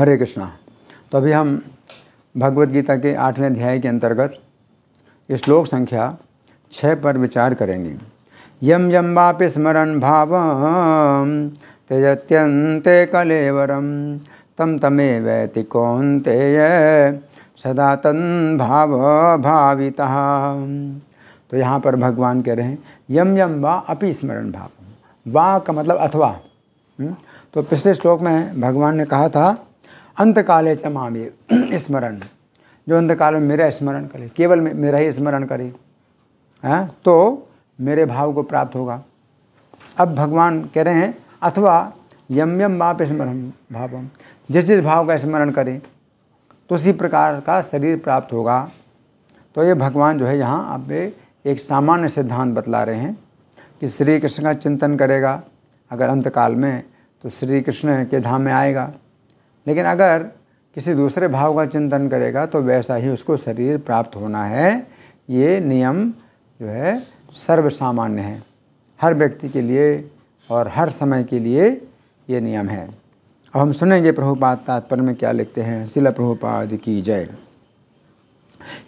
हरे कृष्णा तो अभी हम भगवत गीता के आठवें अध्याय के अंतर्गत श्लोक संख्या छः पर विचार करेंगे यम यम वापि स्मरण भाव त्यजत्यंते कलेवरम तम तमे वैति कौंते सदा तन भाव भाविता तो यहाँ पर भगवान कह रहे हैं यम यम वा अपि स्मरण भाव वा का मतलब अथवा हम्म, तो पिछले श्लोक में भगवान ने कहा था अंतकाले च मामे स्मरण जो अंतकाल में मेरा स्मरण करे केवल मेरा ही स्मरण करे हैं तो मेरे भाव को प्राप्त होगा अब भगवान कह रहे हैं अथवा यम यम बाप स्मरण भावम जिस जिस भाव का स्मरण करें तो उसी प्रकार का शरीर प्राप्त होगा तो ये भगवान जो है यहाँ आप एक सामान्य सिद्धांत बतला रहे हैं कि श्री कृष्ण का चिंतन करेगा अगर अंतकाल में तो श्री कृष्ण के धाम में आएगा लेकिन अगर किसी दूसरे भाव का चिंतन करेगा तो वैसा ही उसको शरीर प्राप्त होना है ये नियम जो है सर्वसामान्य है हर व्यक्ति के लिए और हर समय के लिए ये नियम है अब हम सुनेंगे प्रभुपाद तात्पर्य में क्या लिखते हैं शिला प्रभुपाद की जय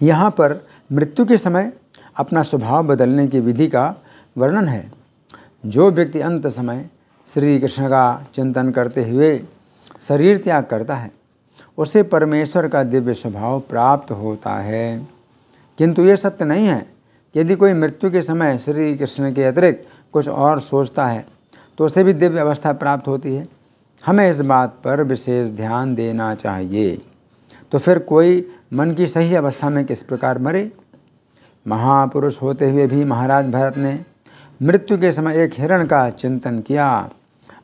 यहाँ पर मृत्यु के समय अपना स्वभाव बदलने की विधि का वर्णन है जो व्यक्ति अंत समय श्री कृष्ण का चिंतन करते हुए शरीर त्याग करता है उसे परमेश्वर का दिव्य स्वभाव प्राप्त होता है किंतु ये सत्य नहीं है यदि कोई मृत्यु के समय श्री कृष्ण के अतिरिक्त कुछ और सोचता है तो उसे भी दिव्य अवस्था प्राप्त होती है हमें इस बात पर विशेष ध्यान देना चाहिए तो फिर कोई मन की सही अवस्था में किस प्रकार मरे महापुरुष होते हुए भी महाराज भरत ने मृत्यु के समय एक हिरण का चिंतन किया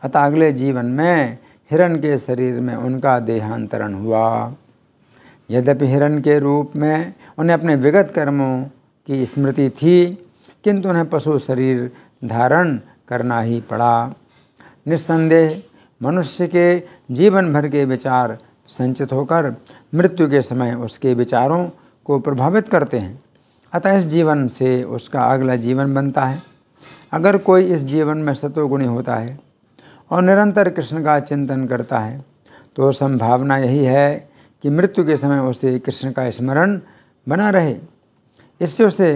अतः अगले जीवन में हिरण के शरीर में उनका देहांतरण हुआ यद्यपि हिरण के रूप में उन्हें अपने विगत कर्मों की स्मृति थी किंतु उन्हें पशु शरीर धारण करना ही पड़ा निस्संदेह मनुष्य के जीवन भर के विचार संचित होकर मृत्यु के समय उसके विचारों को प्रभावित करते हैं अतः इस जीवन से उसका अगला जीवन बनता है अगर कोई इस जीवन में सतोगुणी होता है और निरंतर कृष्ण का चिंतन करता है तो संभावना यही है कि मृत्यु के समय उसे कृष्ण का स्मरण बना रहे इससे उसे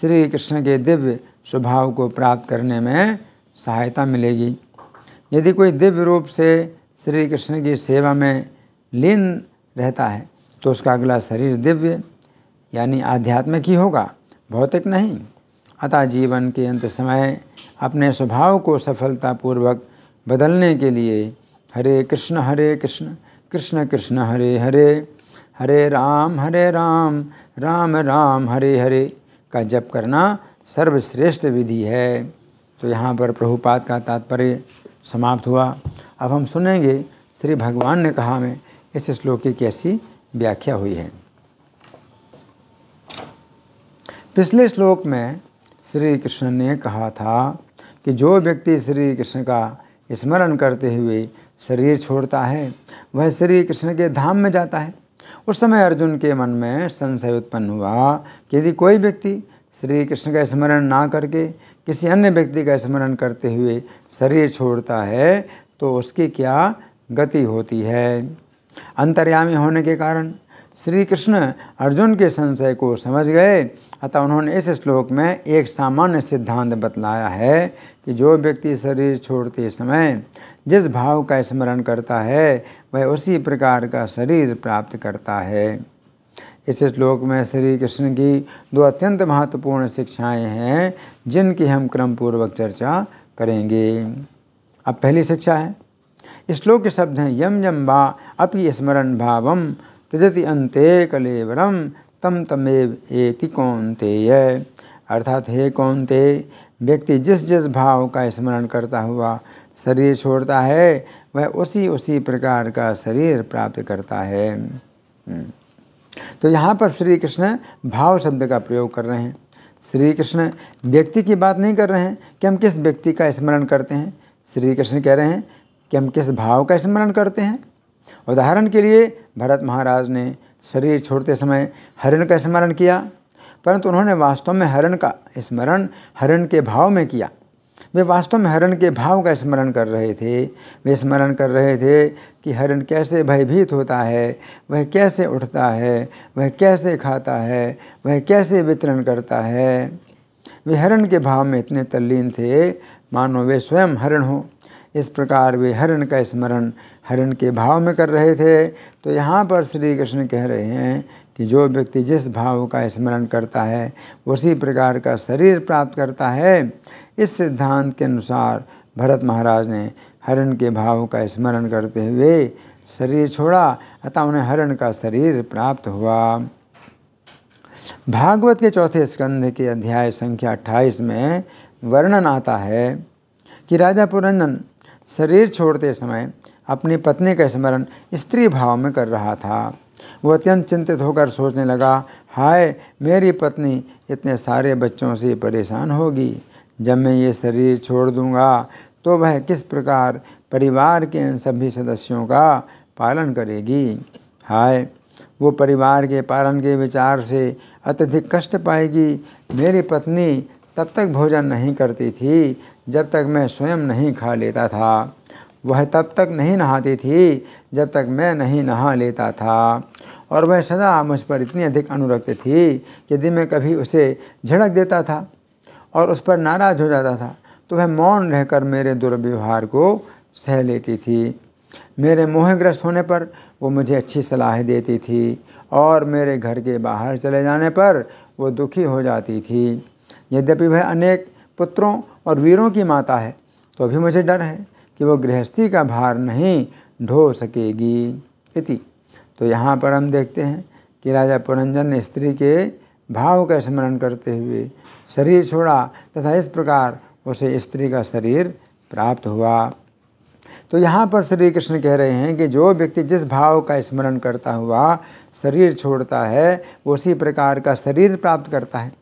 श्री कृष्ण के दिव्य स्वभाव को प्राप्त करने में सहायता मिलेगी यदि कोई दिव्य रूप से श्री कृष्ण की सेवा में लीन रहता है तो उसका अगला शरीर दिव्य यानी आध्यात्मिक ही होगा भौतिक नहीं अतः जीवन के अंत समय अपने स्वभाव को सफलतापूर्वक बदलने के लिए हरे कृष्ण हरे कृष्ण कृष्ण कृष्ण हरे हरे हरे राम हरे राम राम राम हरे हरे का जप करना सर्वश्रेष्ठ विधि है तो यहाँ पर प्रभुपाद का तात्पर्य समाप्त हुआ अब हम सुनेंगे श्री भगवान ने कहा में इस श्लोक की कैसी व्याख्या हुई है पिछले श्लोक में श्री कृष्ण ने कहा था कि जो व्यक्ति श्री कृष्ण का स्मरण करते हुए शरीर छोड़ता है वह श्री कृष्ण के धाम में जाता है उस समय अर्जुन के मन में संशय उत्पन्न हुआ कि यदि कोई व्यक्ति श्री कृष्ण का स्मरण ना करके किसी अन्य व्यक्ति का स्मरण करते हुए शरीर छोड़ता है तो उसकी क्या गति होती है अंतर्यामी होने के कारण श्री कृष्ण अर्जुन के संशय को समझ गए अतः उन्होंने इस श्लोक में एक सामान्य सिद्धांत बतलाया है कि जो व्यक्ति शरीर छोड़ते समय जिस भाव का स्मरण करता है वह उसी प्रकार का शरीर प्राप्त करता है इस श्लोक में श्री कृष्ण की दो अत्यंत महत्वपूर्ण शिक्षाएं हैं जिनकी हम क्रमपूर्वक चर्चा करेंगे अब पहली शिक्षा है श्लोक के शब्द हैं यम यम बा अपि स्मरण भावम त्यजति अंते कलेवरम तम तमेव एति कौनतेय अर्थात हे कौनते व्यक्ति जिस जिस भाव का स्मरण करता हुआ शरीर छोड़ता है वह उसी उसी प्रकार का शरीर प्राप्त करता है हम्म। तो यहाँ पर श्री कृष्ण भाव शब्द का प्रयोग कर रहे हैं श्री कृष्ण व्यक्ति की बात नहीं कर रहे हैं कि हम किस व्यक्ति का स्मरण करते हैं श्री कृष्ण कह रहे हैं कि हम किस भाव का स्मरण करते हैं उदाहरण के लिए भरत महाराज ने शरीर छोड़ते समय हरण का स्मरण किया परंतु उन्होंने वास्तव में हरण का स्मरण हरण के भाव में किया वे वास्तव में हरण के भाव का स्मरण कर रहे थे वे स्मरण कर रहे थे कि हरण कैसे भयभीत होता है वह कैसे उठता है वह कैसे खाता है वह कैसे वितरण करता है वे हरण के भाव में इतने तल्लीन थे मानो वे स्वयं हरण हो इस प्रकार वे हरण का स्मरण हरण के भाव में कर रहे थे तो यहाँ पर श्री कृष्ण कह रहे हैं कि जो व्यक्ति जिस भाव का स्मरण करता है उसी प्रकार का शरीर प्राप्त करता है इस सिद्धांत के अनुसार भरत महाराज ने हरण के भाव का स्मरण करते हुए शरीर छोड़ा अतः उन्हें हरण का शरीर प्राप्त हुआ भागवत के चौथे स्कंध के अध्याय संख्या 28 में वर्णन आता है कि राजा पुरंदन शरीर छोड़ते समय अपनी पत्नी का स्मरण स्त्री भाव में कर रहा था वह अत्यंत चिंतित होकर सोचने लगा हाय मेरी पत्नी इतने सारे बच्चों से परेशान होगी जब मैं ये शरीर छोड़ दूंगा तो वह किस प्रकार परिवार के इन सभी सदस्यों का पालन करेगी हाय वो परिवार के पालन के विचार से अत्यधिक कष्ट पाएगी मेरी पत्नी तब तक भोजन नहीं करती थी जब तक मैं स्वयं नहीं खा लेता था वह तब तक नहीं नहाती थी जब तक मैं नहीं नहा लेता था और वह सदा मुझ पर इतनी अधिक अनुरक्त थी कि मैं कभी उसे झड़क देता था और उस पर नाराज़ हो जाता था तो वह मौन रहकर मेरे दुर्व्यवहार को सह लेती थी मेरे मोहग्रस्त होने पर वो मुझे अच्छी सलाह देती थी और मेरे घर के बाहर चले जाने पर वो दुखी हो जाती थी यद्यपि वह अनेक पुत्रों और वीरों की माता है तो अभी मुझे डर है कि वो गृहस्थी का भार नहीं ढो सकेगी इति तो यहाँ पर हम देखते हैं कि राजा पुरंजन ने स्त्री के भाव का स्मरण करते हुए शरीर छोड़ा तथा इस प्रकार उसे स्त्री का शरीर प्राप्त हुआ तो यहाँ पर श्री कृष्ण कह रहे हैं कि जो व्यक्ति जिस भाव का स्मरण करता हुआ शरीर छोड़ता है उसी प्रकार का शरीर प्राप्त करता है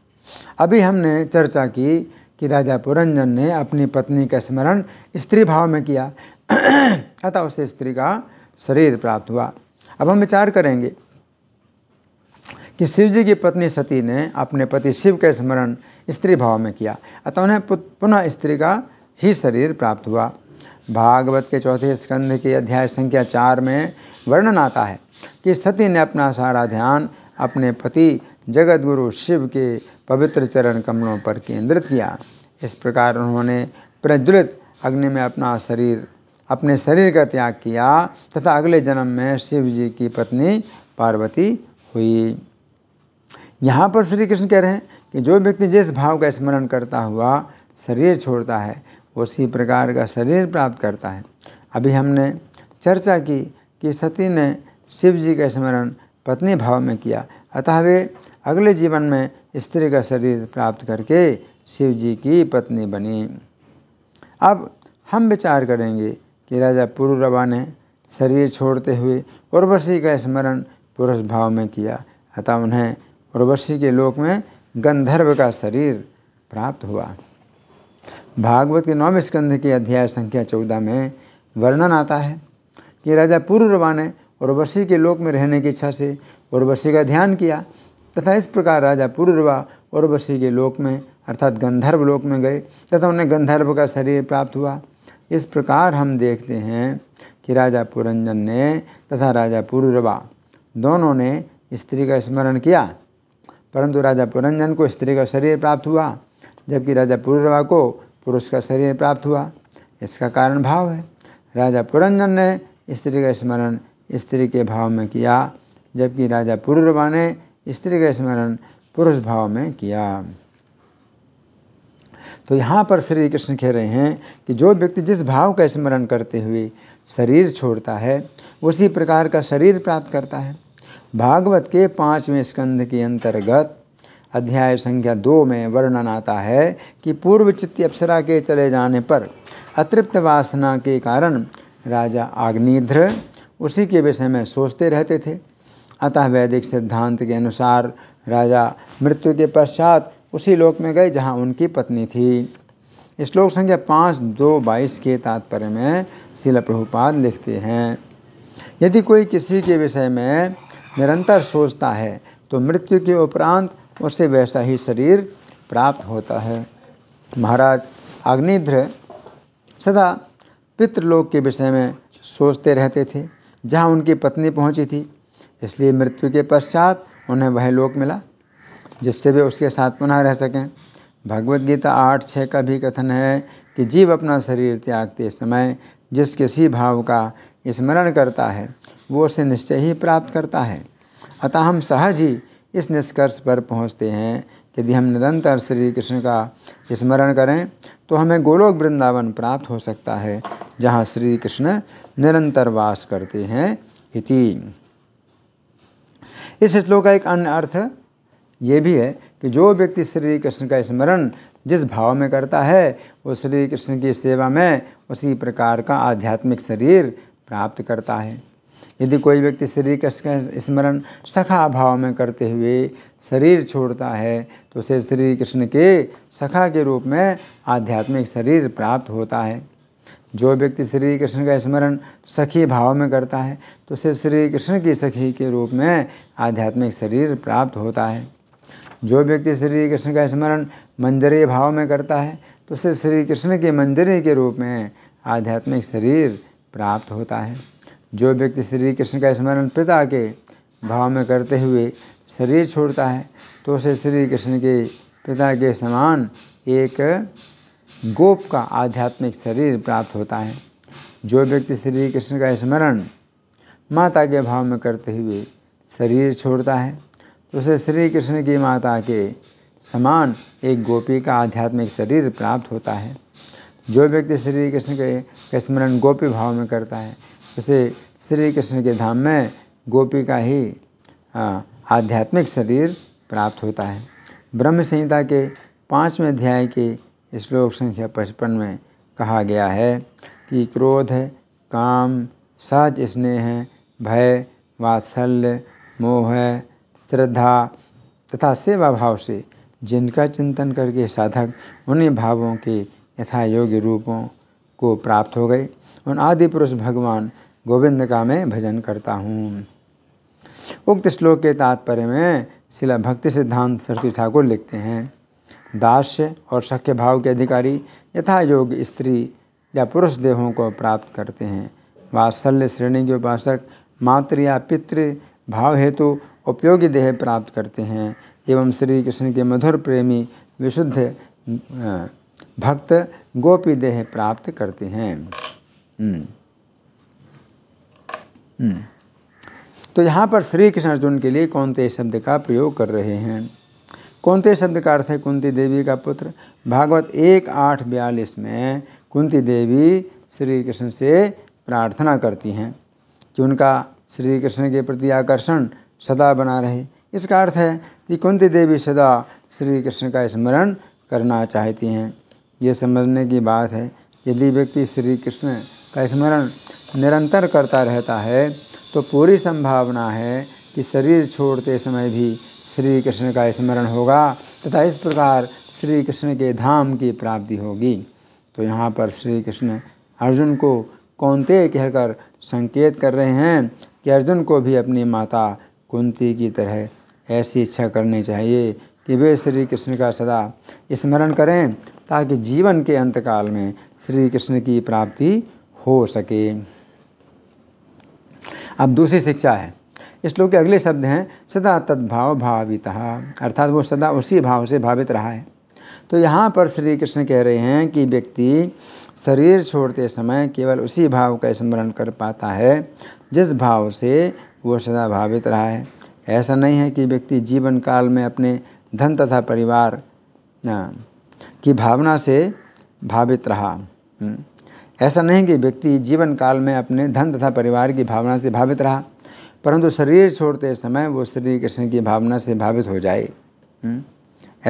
अभी हमने चर्चा की कि राजा पुरंजन ने अपनी पत्नी का स्मरण स्त्री भाव में किया अतः उसे स्त्री का शरीर प्राप्त हुआ अब हम विचार करेंगे कि शिव जी की पत्नी सती ने अपने पति शिव का स्मरण स्त्री भाव में किया अतः उन्हें पुनः स्त्री का ही शरीर प्राप्त हुआ भागवत के चौथे स्कंध के अध्याय संख्या चार में वर्णन आता है कि सती ने अपना सारा ध्यान अपने पति जगत गुरु शिव के पवित्र चरण कमलों पर केंद्रित किया इस प्रकार उन्होंने प्रज्वलित अग्नि में अपना शरीर अपने शरीर का त्याग किया तथा अगले जन्म में शिव जी की पत्नी पार्वती हुई यहाँ पर श्री कृष्ण कह रहे हैं कि जो व्यक्ति जिस भाव का स्मरण करता हुआ शरीर छोड़ता है उसी प्रकार का शरीर प्राप्त करता है अभी हमने चर्चा की कि सती ने शिव जी का स्मरण पत्नी भाव में किया अतः वे अगले जीवन में स्त्री का शरीर प्राप्त करके शिव जी की पत्नी बनी अब हम विचार करेंगे कि राजा पुरुरवा ने शरीर छोड़ते हुए उर्वशी का स्मरण पुरुष भाव में किया अतः उन्हें उर्वशी के लोक में गंधर्व का शरीर प्राप्त हुआ भागवत के नौवें स्कंध के अध्याय संख्या चौदह में वर्णन आता है कि राजा पूर्वरवा ने उर्वशी के लोक में रहने की इच्छा से उर्वशी का ध्यान किया तथा इस प्रकार राजा पूर्वा उर्वशी के लोक में अर्थात गंधर्व लोक में गए तथा उन्हें गंधर्व का शरीर प्राप्त हुआ इस प्रकार हम देखते हैं कि राजा पुरंजन ने तथा राजा पूर्वा दोनों ने स्त्री का स्मरण किया परंतु राजा पुरंजन को स्त्री का शरीर प्राप्त हुआ जबकि राजा पूर्वा को पुरुष का शरीर प्राप्त हुआ इसका कारण भाव है राजा पुरंजन ने स्त्री का स्मरण स्त्री के भाव में किया जबकि राजा पूर्वा ने स्त्री का स्मरण पुरुष भाव में किया तो यहाँ पर श्री कृष्ण कह रहे हैं कि जो व्यक्ति जिस भाव का स्मरण करते हुए शरीर छोड़ता है उसी प्रकार का शरीर प्राप्त करता है भागवत के पाँचवें स्कंध के अंतर्गत अध्याय संख्या दो में वर्णन आता है कि पूर्व चित्त अप्सरा के चले जाने पर अतृप्त वासना के कारण राजा आग्निध्र उसी के विषय में सोचते रहते थे अतः वैदिक सिद्धांत के अनुसार राजा मृत्यु के पश्चात उसी लोक में गए जहाँ उनकी पत्नी थी श्लोक संख्या पाँच दो बाईस के तात्पर्य में शिला प्रभुपाद लिखते हैं यदि कोई किसी के विषय में निरंतर सोचता है तो मृत्यु के उपरांत उसे वैसा ही शरीर प्राप्त होता है महाराज अग्निध्र सदा पितृलोक के विषय में सोचते रहते थे जहाँ उनकी पत्नी पहुँची थी इसलिए मृत्यु के पश्चात उन्हें वह लोक मिला जिससे वे उसके साथ पुनः रह सकें भगवत गीता आठ छः का भी कथन है कि जीव अपना शरीर त्यागते समय जिस किसी भाव का स्मरण करता है वो उसे निश्चय ही प्राप्त करता है अतः हम सहज ही इस निष्कर्ष पर पहुँचते हैं यदि हम निरंतर श्री कृष्ण का स्मरण करें तो हमें गोलोक वृंदावन प्राप्त हो सकता है जहाँ श्री कृष्ण निरंतर वास करते हैं इति इस श्लोक का एक अन्य अर्थ ये भी है कि जो व्यक्ति श्री कृष्ण का स्मरण जिस भाव में करता है वो श्री कृष्ण की सेवा में उसी प्रकार का आध्यात्मिक शरीर प्राप्त करता है यदि कोई व्यक्ति श्री कृष्ण का स्मरण सखा भाव में करते हुए शरीर छोड़ता है तो उसे श्री कृष्ण के सखा के रूप में आध्यात्मिक शरीर प्राप्त होता है जो व्यक्ति श्री कृष्ण का स्मरण सखी भाव में करता है तो उसे श्री कृष्ण की सखी के रूप में आध्यात्मिक शरीर प्राप्त होता है जो व्यक्ति श्री कृष्ण का स्मरण मंजरी भाव में करता है तो उसे श्री कृष्ण की मंजरी के रूप में आध्यात्मिक शरीर प्राप्त होता है जो व्यक्ति श्री कृष्ण का स्मरण पिता के भाव में करते हुए शरीर छोड़ता है तो उसे श्री कृष्ण के पिता के समान एक गोप का आध्यात्मिक शरीर प्राप्त होता है जो व्यक्ति श्री कृष्ण का स्मरण माता के भाव में करते हुए शरीर छोड़ता है तो उसे श्री कृष्ण की माता के समान एक गोपी का आध्यात्मिक शरीर प्राप्त होता है जो व्यक्ति श्री कृष्ण के स्मरण गोपी भाव में करता है उसे श्री कृष्ण के धाम में गोपी का ही आध्यात्मिक शरीर प्राप्त होता है ब्रह्म संहिता के पाँचवें अध्याय के श्लोक संख्या पचपन में कहा गया है कि क्रोध काम सच स्नेह भय वात्सल्य मोह श्रद्धा तथा सेवा भाव से जिनका चिंतन करके साधक उन्हीं भावों के यथा योग्य रूपों को प्राप्त हो गए उन आदि पुरुष भगवान गोविंद का मैं भजन करता हूँ उक्त श्लोक के तात्पर्य में शिला भक्ति सिद्धांत सरस्वती ठाकुर लिखते हैं दास्य और सख्य भाव के अधिकारी यथा योग स्त्री या पुरुष देहों को प्राप्त करते हैं वात्सल्य श्रेणी के उपासक मातृ या पितृ भाव हेतु उपयोगी देह प्राप्त करते हैं एवं श्री कृष्ण के मधुर प्रेमी विशुद्ध भक्त गोपी देह प्राप्त करते हैं हम्म। हम्म। तो यहाँ पर श्री कृष्ण अर्जुन के लिए कौन से शब्द का प्रयोग कर रहे हैं कौनते शब्द का अर्थ है कुंती देवी का पुत्र भागवत एक आठ बयालीस में कुंती देवी श्री कृष्ण से प्रार्थना करती हैं कि उनका श्री कृष्ण के प्रति आकर्षण सदा बना रहे इसका अर्थ है कि कुंती देवी सदा श्री कृष्ण का स्मरण करना चाहती हैं ये समझने की बात है यदि व्यक्ति श्री कृष्ण का स्मरण निरंतर करता रहता है तो पूरी संभावना है कि शरीर छोड़ते समय भी श्री कृष्ण का स्मरण होगा तथा इस प्रकार श्री कृष्ण के धाम की प्राप्ति होगी तो यहाँ पर श्री कृष्ण अर्जुन को कौनते कहकर संकेत कर रहे हैं कि अर्जुन को भी अपनी माता कुंती की तरह ऐसी इच्छा करनी चाहिए कि वे श्री कृष्ण का सदा स्मरण करें ताकि जीवन के अंतकाल में श्री कृष्ण की प्राप्ति हो सके अब दूसरी शिक्षा है इस श्लोक के अगले शब्द हैं सदा तद्भाव भावित अर्थात वो सदा उसी भाव से भावित रहा है तो यहाँ पर श्री कृष्ण कह रहे हैं कि व्यक्ति शरीर छोड़ते समय केवल उसी भाव का स्मरण कर पाता है जिस भाव से वो सदा भावित रहा है ऐसा नहीं है कि व्यक्ति जीवन काल में अपने धन तथा परिवार की भावना से भावित रहा हम्म। ऐसा नहीं कि व्यक्ति जीवन काल में अपने धन तथा परिवार की भावना से भावित रहा परंतु शरीर छोड़ते समय वो श्री कृष्ण की भावना से भावित हो जाए हम्म?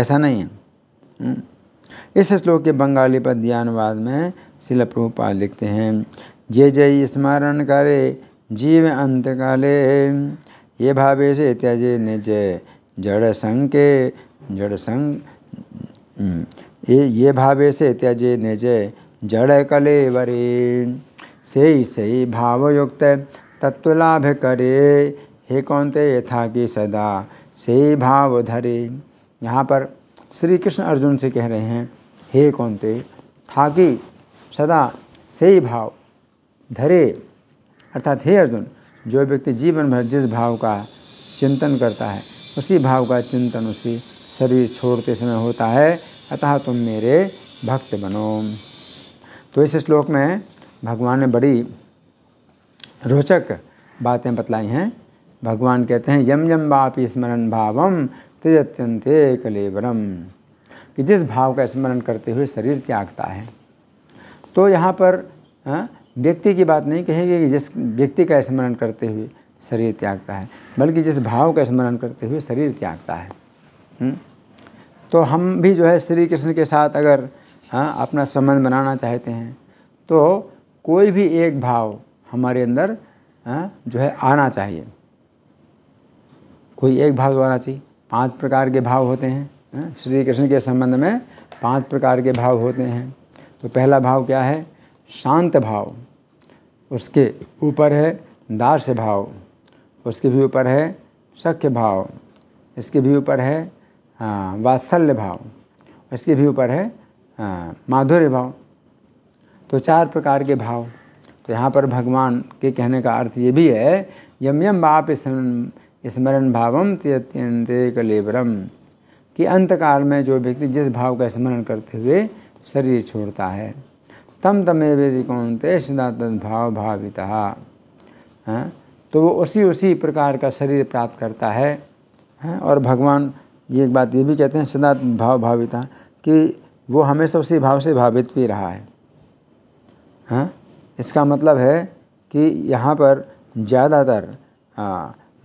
ऐसा नहीं है हम्म? इस श्लोक के बंगाली पद ज्ञानवाद में शिल प्रभुपाल लिखते हैं जे जय स्मरण करे जीव अंत काले ये भावे से ने जय जड़ संके जड़ संग हम्म, ये ये भावे से ने जय जड़ कले वरे सही सही भावयुक्त तत्वलाभ करे हे कौनते यथा कि सदा से भाव धरे यहाँ पर श्री कृष्ण अर्जुन से कह रहे हैं हे कौनते था कि सदा से भाव धरे अर्थात हे अर्जुन जो व्यक्ति जीवन भर जिस भाव का चिंतन करता है उसी भाव का चिंतन उसी शरीर छोड़ते समय होता है अतः तुम मेरे भक्त बनो तो इस श्लोक में भगवान ने बड़ी रोचक बातें बतलाई हैं भगवान कहते हैं यम यम वापी स्मरण भावम अत्यंत कलेवरम कि जिस भाव का स्मरण करते हुए शरीर त्यागता है तो यहाँ पर हाँ, व्यक्ति की बात नहीं कहेगी कि जिस व्यक्ति का स्मरण करते हुए शरीर त्यागता है बल्कि जिस भाव का स्मरण करते हुए शरीर त्यागता है तो हम भी जो है श्री कृष्ण के साथ अगर हाँ, अपना संबंध बनाना चाहते हैं तो कोई भी एक भाव हमारे अंदर हाँ, जो है आना चाहिए कोई एक भाव आना चाहिए पांच प्रकार के भाव होते हैं हाँ, श्री कृष्ण के संबंध में पांच प्रकार के भाव होते हैं तो पहला भाव क्या है शांत भाव उसके ऊपर है दास भाव उसके भी ऊपर है सख्य भाव इसके भी ऊपर है हाँ, वात्सल्य भाव इसके भी ऊपर है माधुर्य भाव तो चार प्रकार के भाव तो यहाँ पर भगवान के कहने का अर्थ ये भी है यम यम बाप स्मरण भावम त्यंते कलेवरम कि अंतकाल में जो व्यक्ति जिस भाव का स्मरण करते हुए शरीर छोड़ता है तम तमे वेदी कौन ते सदा तद्भाव भाविता हाँ, तो वो उसी उसी प्रकार का शरीर प्राप्त करता है हैं हाँ, और भगवान ये एक बात ये भी कहते हैं सदा भाव भाविता कि वो हमेशा उसी भाव से भावित भी रहा है हाँ इसका मतलब है कि यहाँ पर ज़्यादातर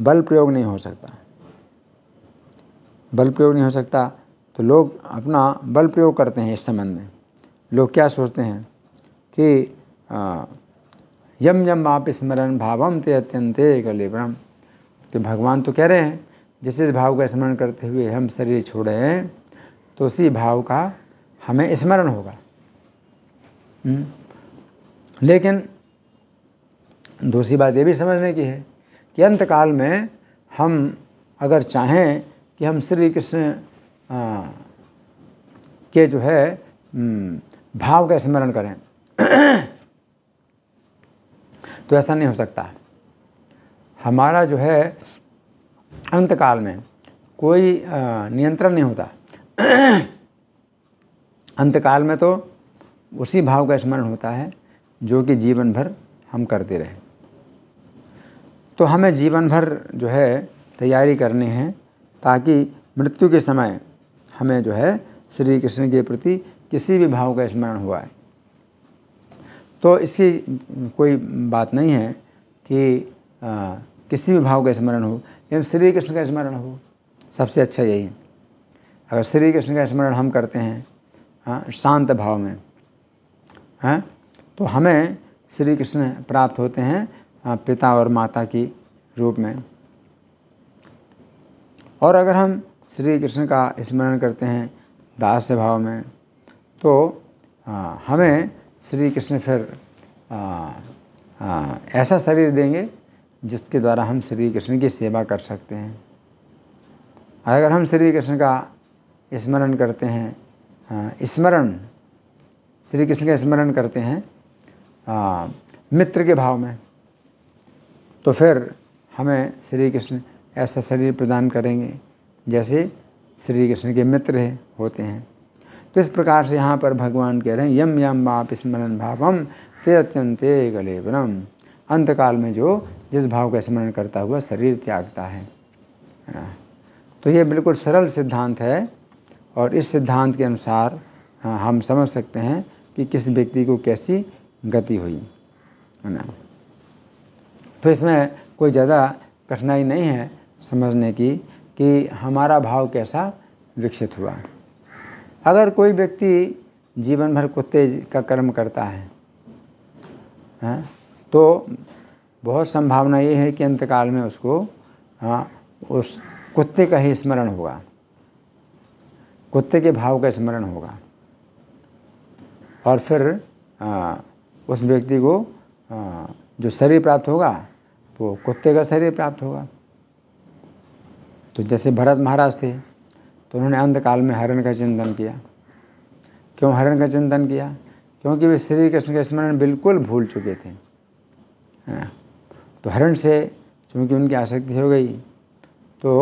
बल प्रयोग नहीं हो सकता बल प्रयोग नहीं हो सकता तो लोग अपना बल प्रयोग करते हैं इस संबंध में लोग क्या सोचते हैं कि यम यम आप स्मरण भावम ते अत्यंत कलेवरम तो भगवान तो कह रहे हैं जिस इस भाव का स्मरण करते हुए हम शरीर छोड़े हैं तो उसी भाव का हमें स्मरण होगा हम्म? लेकिन दूसरी बात ये भी समझने की है कि अंतकाल में हम अगर चाहें कि हम श्री कृष्ण के जो है भाव का स्मरण करें तो ऐसा नहीं हो सकता हमारा जो है अंतकाल में कोई नियंत्रण नहीं होता अंतकाल में तो उसी भाव का स्मरण होता है जो कि जीवन भर हम करते रहे तो हमें जीवन भर जो है तैयारी करनी है ताकि मृत्यु के समय हमें जो है श्री कृष्ण के प्रति किसी भी भाव का स्मरण हुआ है तो इसकी कोई बात नहीं है कि आ, किसी भी भाव का स्मरण हो लेकिन श्री कृष्ण का स्मरण हो सबसे अच्छा यही है अगर श्री कृष्ण का स्मरण हम करते हैं हाँ, शांत भाव में हाँ तो हमें श्री कृष्ण प्राप्त होते हैं पिता और माता की रूप में और अगर हम श्री कृष्ण का स्मरण करते हैं दास भाव में तो हमें श्री कृष्ण फिर ऐसा शरीर देंगे जिसके द्वारा हम श्री कृष्ण की सेवा कर सकते हैं अगर हम श्री कृष्ण का स्मरण करते हैं स्मरण श्री कृष्ण का स्मरण करते हैं आ, मित्र के भाव में तो फिर हमें श्री कृष्ण ऐसा शरीर प्रदान करेंगे जैसे श्री कृष्ण के मित्र है, होते हैं तो इस प्रकार से यहाँ पर भगवान कह रहे हैं यम यम बाप स्मरण भावम ते अत्यंते गलेवरम अंतकाल में जो जिस भाव का स्मरण करता हुआ शरीर त्यागता है तो ये बिल्कुल सरल सिद्धांत है और इस सिद्धांत के अनुसार हाँ, हम समझ सकते हैं कि किस व्यक्ति को कैसी गति हुई है ना तो इसमें कोई ज़्यादा कठिनाई नहीं है समझने की कि हमारा भाव कैसा विकसित हुआ अगर कोई व्यक्ति जीवन भर कुत्ते का कर्म करता है, है हाँ, तो बहुत संभावना ये है कि अंतकाल में उसको आ, हाँ, उस कुत्ते का ही स्मरण होगा कुत्ते के भाव का स्मरण होगा और फिर आ, हाँ, उस व्यक्ति को जो शरीर प्राप्त होगा वो कुत्ते का शरीर प्राप्त होगा तो जैसे भरत महाराज थे तो उन्होंने अंधकाल में हरण का चिंतन किया क्यों हरण का चिंतन किया क्योंकि वे श्री कृष्ण का स्मरण बिल्कुल भूल चुके थे है ना तो हरण से चूँकि उनकी आसक्ति हो गई तो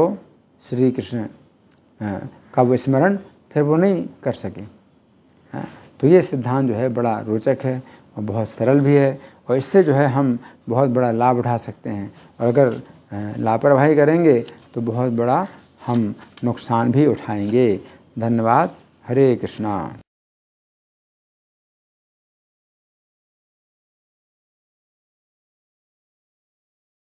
श्री कृष्ण का वो स्मरण फिर वो नहीं कर सके हाँ? तो ये सिद्धांत जो है बड़ा रोचक है और बहुत सरल भी है और इससे जो है हम बहुत बड़ा लाभ उठा सकते हैं और अगर लापरवाही करेंगे तो बहुत बड़ा हम नुकसान भी उठाएंगे धन्यवाद हरे कृष्णा